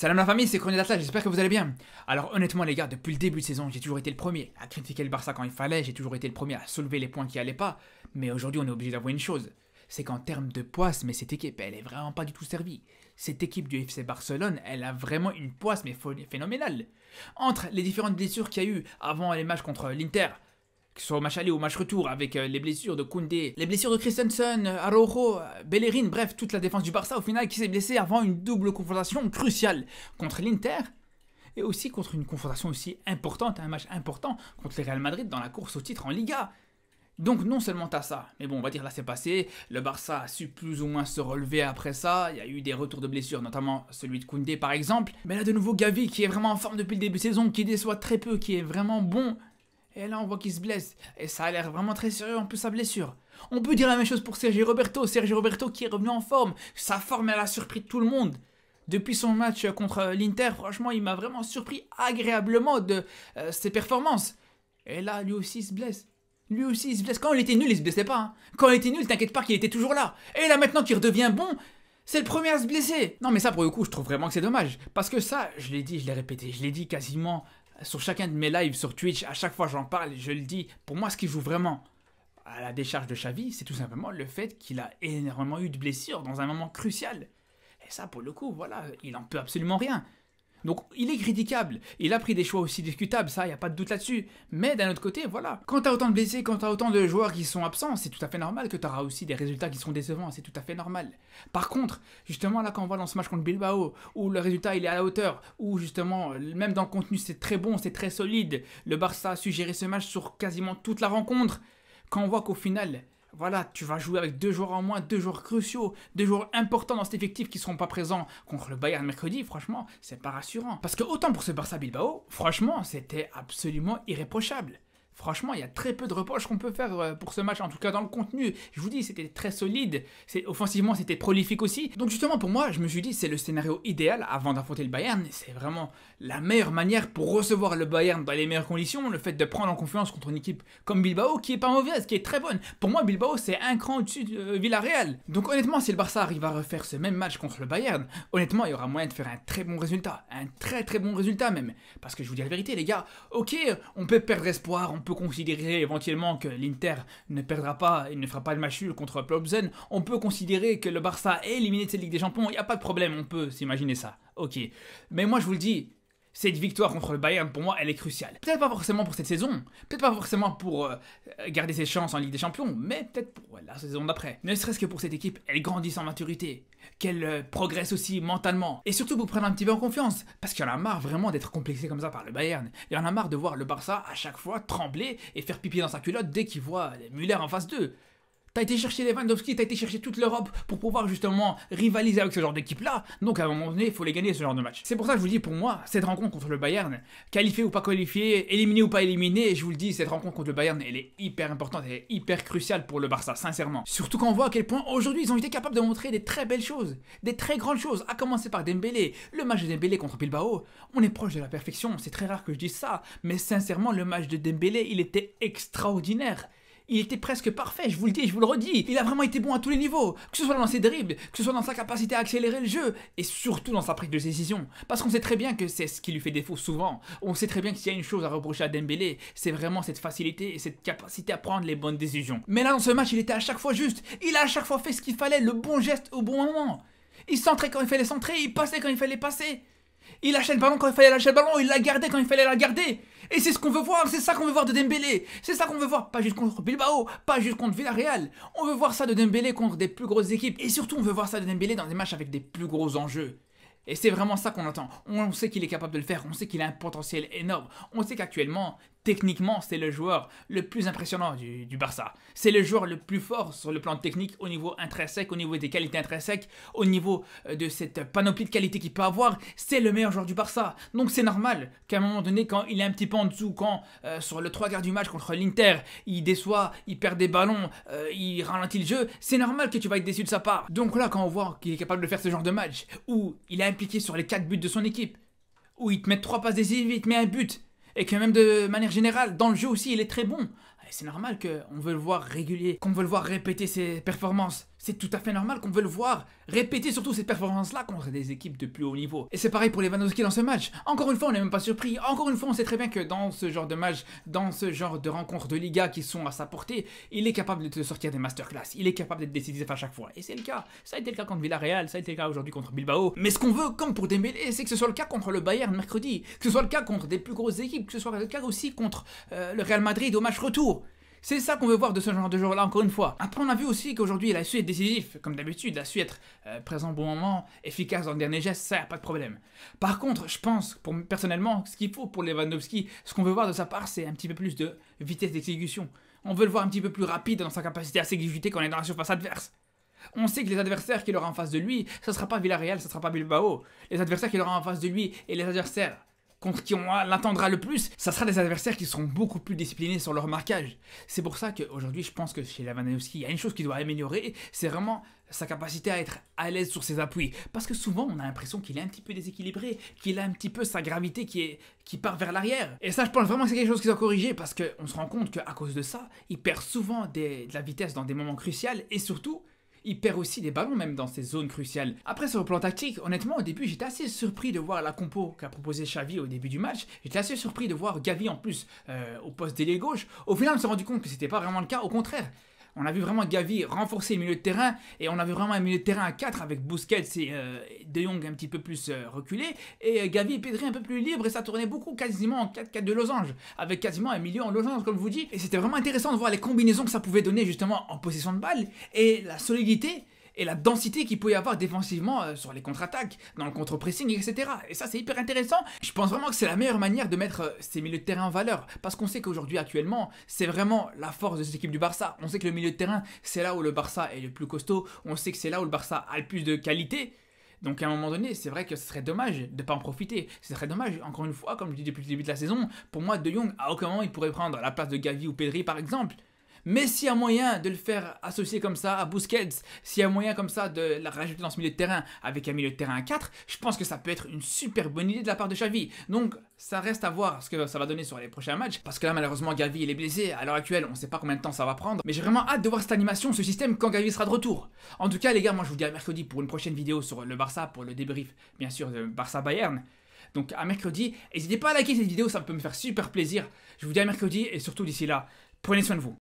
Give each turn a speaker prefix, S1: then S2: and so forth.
S1: Salam la famille, c'est Cornet j'espère que vous allez bien. Alors honnêtement les gars, depuis le début de saison, j'ai toujours été le premier à critiquer le Barça quand il fallait, j'ai toujours été le premier à soulever les points qui allaient pas, mais aujourd'hui on est obligé d'avouer une chose, c'est qu'en termes de poisse, mais cette équipe, elle est vraiment pas du tout servie. Cette équipe du FC Barcelone, elle a vraiment une poisse mais phénoménale. Entre les différentes blessures qu'il y a eu avant les matchs contre l'Inter, que soit au match aller ou au match retour, avec euh, les blessures de Koundé, les blessures de Christensen, euh, Arojo, euh, Bellerin, bref, toute la défense du Barça au final qui s'est blessée avant une double confrontation cruciale contre l'Inter et aussi contre une confrontation aussi importante, un match important contre le Real Madrid dans la course au titre en Liga. Donc non seulement t'as ça, mais bon on va dire là c'est passé, le Barça a su plus ou moins se relever après ça, il y a eu des retours de blessures, notamment celui de Koundé par exemple, mais là de nouveau Gavi qui est vraiment en forme depuis le début de saison, qui déçoit très peu, qui est vraiment bon, et là, on voit qu'il se blesse. Et ça a l'air vraiment très sérieux en plus sa blessure. On peut dire la même chose pour Sergio Roberto. Sergio Roberto qui est revenu en forme. Sa forme, elle a surpris tout le monde. Depuis son match contre l'Inter, franchement, il m'a vraiment surpris agréablement de euh, ses performances. Et là, lui aussi se blesse. Lui aussi il se blesse. Quand il était nul, il se blessait pas. Hein. Quand il était nul, t'inquiète pas qu'il était toujours là. Et là, maintenant qu'il redevient bon, c'est le premier à se blesser. Non, mais ça, pour le coup, je trouve vraiment que c'est dommage. Parce que ça, je l'ai dit, je l'ai répété, je l'ai dit quasiment sur chacun de mes lives sur Twitch, à chaque fois j'en parle, je le dis, pour moi ce qui joue vraiment à la décharge de Xavi, c'est tout simplement le fait qu'il a énormément eu de blessures dans un moment crucial. Et ça, pour le coup, voilà, il n'en peut absolument rien. Donc il est critiquable, il a pris des choix aussi discutables, ça, il n'y a pas de doute là-dessus. Mais d'un autre côté, voilà. Quand t'as autant de blessés, quand as autant de joueurs qui sont absents, c'est tout à fait normal que t'auras aussi des résultats qui sont décevants, c'est tout à fait normal. Par contre, justement là, quand on voit dans ce match contre Bilbao, où le résultat il est à la hauteur, où justement, même dans le contenu c'est très bon, c'est très solide, le Barça a gérer ce match sur quasiment toute la rencontre, quand on voit qu'au final, voilà, tu vas jouer avec deux joueurs en moins, deux joueurs cruciaux, deux joueurs importants dans cet effectif qui ne seront pas présents contre le Bayern mercredi, franchement, c'est pas rassurant. Parce que autant pour ce Barça Bilbao, franchement, c'était absolument irréprochable franchement, il y a très peu de reproches qu'on peut faire euh, pour ce match, en tout cas dans le contenu. Je vous dis, c'était très solide, offensivement c'était prolifique aussi. Donc justement, pour moi, je me suis dit, c'est le scénario idéal avant d'affronter le Bayern. C'est vraiment la meilleure manière pour recevoir le Bayern dans les meilleures conditions, le fait de prendre en confiance contre une équipe comme Bilbao, qui est pas mauvaise, qui est très bonne. Pour moi, Bilbao, c'est un cran au-dessus de euh, Villarreal. Donc honnêtement, si le Barça arrive à refaire ce même match contre le Bayern, honnêtement, il y aura moyen de faire un très bon résultat. Un très très bon résultat même. Parce que je vous dis la vérité, les gars, ok, on peut perdre espoir, peut considérer éventuellement que l'Inter ne perdra pas et ne fera pas de machu contre Plobzen. On peut considérer que le Barça est éliminé de cette Ligue des Champions. Il n'y a pas de problème, on peut s'imaginer ça. Ok. Mais moi, je vous le dis, cette victoire contre le Bayern, pour moi, elle est cruciale. Peut-être pas forcément pour cette saison, peut-être pas forcément pour euh, garder ses chances en Ligue des Champions, mais peut-être pour la saison d'après. Ne serait-ce que pour cette équipe, elle grandit en maturité, qu'elle euh, progresse aussi mentalement, et surtout pour prendre un petit peu en confiance, parce qu'il y en a marre vraiment d'être complexé comme ça par le Bayern. Il y en a marre de voir le Barça à chaque fois trembler et faire pipi dans sa culotte dès qu'il voit Müller en face d'eux. T'as été chercher Lewandowski, t'as été chercher toute l'Europe pour pouvoir justement rivaliser avec ce genre d'équipe-là. Donc à un moment donné, il faut les gagner ce genre de match. C'est pour ça que je vous dis, pour moi, cette rencontre contre le Bayern, qualifié ou pas qualifié, éliminée ou pas éliminée, je vous le dis, cette rencontre contre le Bayern, elle est hyper importante, elle est hyper cruciale pour le Barça, sincèrement. Surtout quand on voit à quel point aujourd'hui ils ont été capables de montrer des très belles choses, des très grandes choses, à commencer par Dembélé. Le match de Dembélé contre Bilbao, on est proche de la perfection, c'est très rare que je dise ça, mais sincèrement, le match de Dembélé, il était extraordinaire il était presque parfait, je vous le dis, je vous le redis. Il a vraiment été bon à tous les niveaux, que ce soit dans ses dribbles, que ce soit dans sa capacité à accélérer le jeu, et surtout dans sa prise de décision. Parce qu'on sait très bien que c'est ce qui lui fait défaut souvent. On sait très bien qu'il y a une chose à reprocher à Dembélé, c'est vraiment cette facilité et cette capacité à prendre les bonnes décisions. Mais là, dans ce match, il était à chaque fois juste. Il a à chaque fois fait ce qu'il fallait, le bon geste au bon moment. Il centrait quand il fallait centrer, il passait quand il fallait passer. Il lâchait le ballon quand il fallait lâcher le ballon, il la gardé quand il fallait la garder. Et c'est ce qu'on veut voir, c'est ça qu'on veut voir de Dembélé. C'est ça qu'on veut voir, pas juste contre Bilbao, pas juste contre Villarreal. On veut voir ça de Dembélé contre des plus grosses équipes. Et surtout, on veut voir ça de Dembélé dans des matchs avec des plus gros enjeux. Et c'est vraiment ça qu'on attend. On sait qu'il est capable de le faire, on sait qu'il a un potentiel énorme. On sait qu'actuellement, Techniquement, c'est le joueur le plus impressionnant du, Barça. C'est le joueur le plus fort sur le plan technique au niveau intrinsèque, au niveau des qualités intrinsèques, au niveau euh, de cette panoplie de qualités qu'il peut avoir. C'est le meilleur joueur du Barça. Donc c'est normal qu'à un moment donné, quand il est un petit peu en dessous, quand euh, sur le trois quarts du match contre l'Inter, il déçoit, il perd des ballons, euh, il ralentit le jeu, c'est normal que tu vas être déçu de sa part. Donc là, quand on voit qu'il est capable de faire ce genre de match, où il est impliqué sur les quatre buts de son équipe, où il te met trois passes décisives, il te met un but, et que même de manière générale, dans le jeu aussi, il est très bon c'est normal qu'on veut le voir régulier, qu'on veut le voir répéter ses performances. C'est tout à fait normal qu'on veut le voir répéter surtout ces performances-là contre des équipes de plus haut niveau. Et c'est pareil pour Lewandowski dans ce match. Encore une fois, on n'est même pas surpris. Encore une fois, on sait très bien que dans ce genre de match, dans ce genre de rencontres de Liga qui sont à sa portée, il est capable de te sortir des masterclass. Il est capable d'être décisif à chaque fois. Et c'est le cas. Ça a été le cas contre Villarreal, ça a été le cas aujourd'hui contre Bilbao. Mais ce qu'on veut, comme pour Dembélé, c'est que ce soit le cas contre le Bayern mercredi, que ce soit le cas contre des plus grosses équipes, que ce soit le cas aussi contre euh, le Real Madrid au match retour. C'est ça qu'on veut voir de ce genre de joueur-là, encore une fois. Après, on a vu aussi qu'aujourd'hui, la suite est décisive, décisif, comme d'habitude, la suite su euh, être présent au bon moment, efficace dans le dernier geste, ça, y a pas de problème. Par contre, je pense, pour, personnellement, ce qu'il faut pour Lewandowski, ce qu'on veut voir de sa part, c'est un petit peu plus de vitesse d'exécution. On veut le voir un petit peu plus rapide dans sa capacité à s'exécuter quand on est dans la surface adverse. On sait que les adversaires qu'il aura en face de lui, ce ne sera pas Villarreal, ce ne sera pas Bilbao. Les adversaires qu'il aura en face de lui et les adversaires contre qui on l'attendra le plus, ça sera des adversaires qui seront beaucoup plus disciplinés sur leur marquage. C'est pour ça qu'aujourd'hui, je pense que chez Lavanowski, il y a une chose qui doit améliorer, c'est vraiment sa capacité à être à l'aise sur ses appuis. Parce que souvent, on a l'impression qu'il est un petit peu déséquilibré, qu'il a un petit peu sa gravité qui, est, qui part vers l'arrière. Et ça, je pense vraiment que c'est quelque chose qu'il doit corriger parce qu'on se rend compte qu'à cause de ça, il perd souvent de la vitesse dans des moments cruciaux et surtout, il perd aussi des ballons même dans ces zones cruciales. Après sur le plan tactique, honnêtement au début j'étais assez surpris de voir la compo qu'a proposé Xavi au début du match. J'étais assez surpris de voir Gavi en plus euh, au poste d'ailier gauche. Au final on s'est rendu compte que c'était pas vraiment le cas, au contraire on a vu vraiment Gavi renforcer le milieu de terrain et on a vu vraiment un milieu de terrain à 4 avec Busquets et euh, De Jong un petit peu plus euh, reculé et euh, Gavi et Pedri un peu plus libre et ça tournait beaucoup quasiment en 4-4 de losange avec quasiment un milieu en losange comme je vous dis et c'était vraiment intéressant de voir les combinaisons que ça pouvait donner justement en possession de balle et la solidité et la densité qu'il peut y avoir défensivement euh, sur les contre-attaques, dans le contre-pressing, etc. Et ça, c'est hyper intéressant. Je pense vraiment que c'est la meilleure manière de mettre euh, ces milieux de terrain en valeur. Parce qu'on sait qu'aujourd'hui, actuellement, c'est vraiment la force de cette équipe du Barça. On sait que le milieu de terrain, c'est là où le Barça est le plus costaud. On sait que c'est là où le Barça a le plus de qualité. Donc à un moment donné, c'est vrai que ce serait dommage de ne pas en profiter. Ce serait dommage, encore une fois, comme je dis depuis le début de la saison, pour moi, De Jong, à aucun moment, il pourrait prendre la place de Gavi ou Pedri, par exemple. Mais s'il y a moyen de le faire associer comme ça à Busquets, s'il y a moyen comme ça de la rajouter dans ce milieu de terrain avec un milieu de terrain à 4, je pense que ça peut être une super bonne idée de la part de Xavi. Donc ça reste à voir ce que ça va donner sur les prochains matchs parce que là malheureusement Gavi il est blessé. À l'heure actuelle, on ne sait pas combien de temps ça va prendre, mais j'ai vraiment hâte de voir cette animation, ce système quand Gavi sera de retour. En tout cas, les gars, moi je vous dis à mercredi pour une prochaine vidéo sur le Barça pour le débrief bien sûr de Barça Bayern. Donc à mercredi, n'hésitez pas à liker cette vidéo, ça peut me faire super plaisir. Je vous dis à mercredi et surtout d'ici là, prenez soin de vous.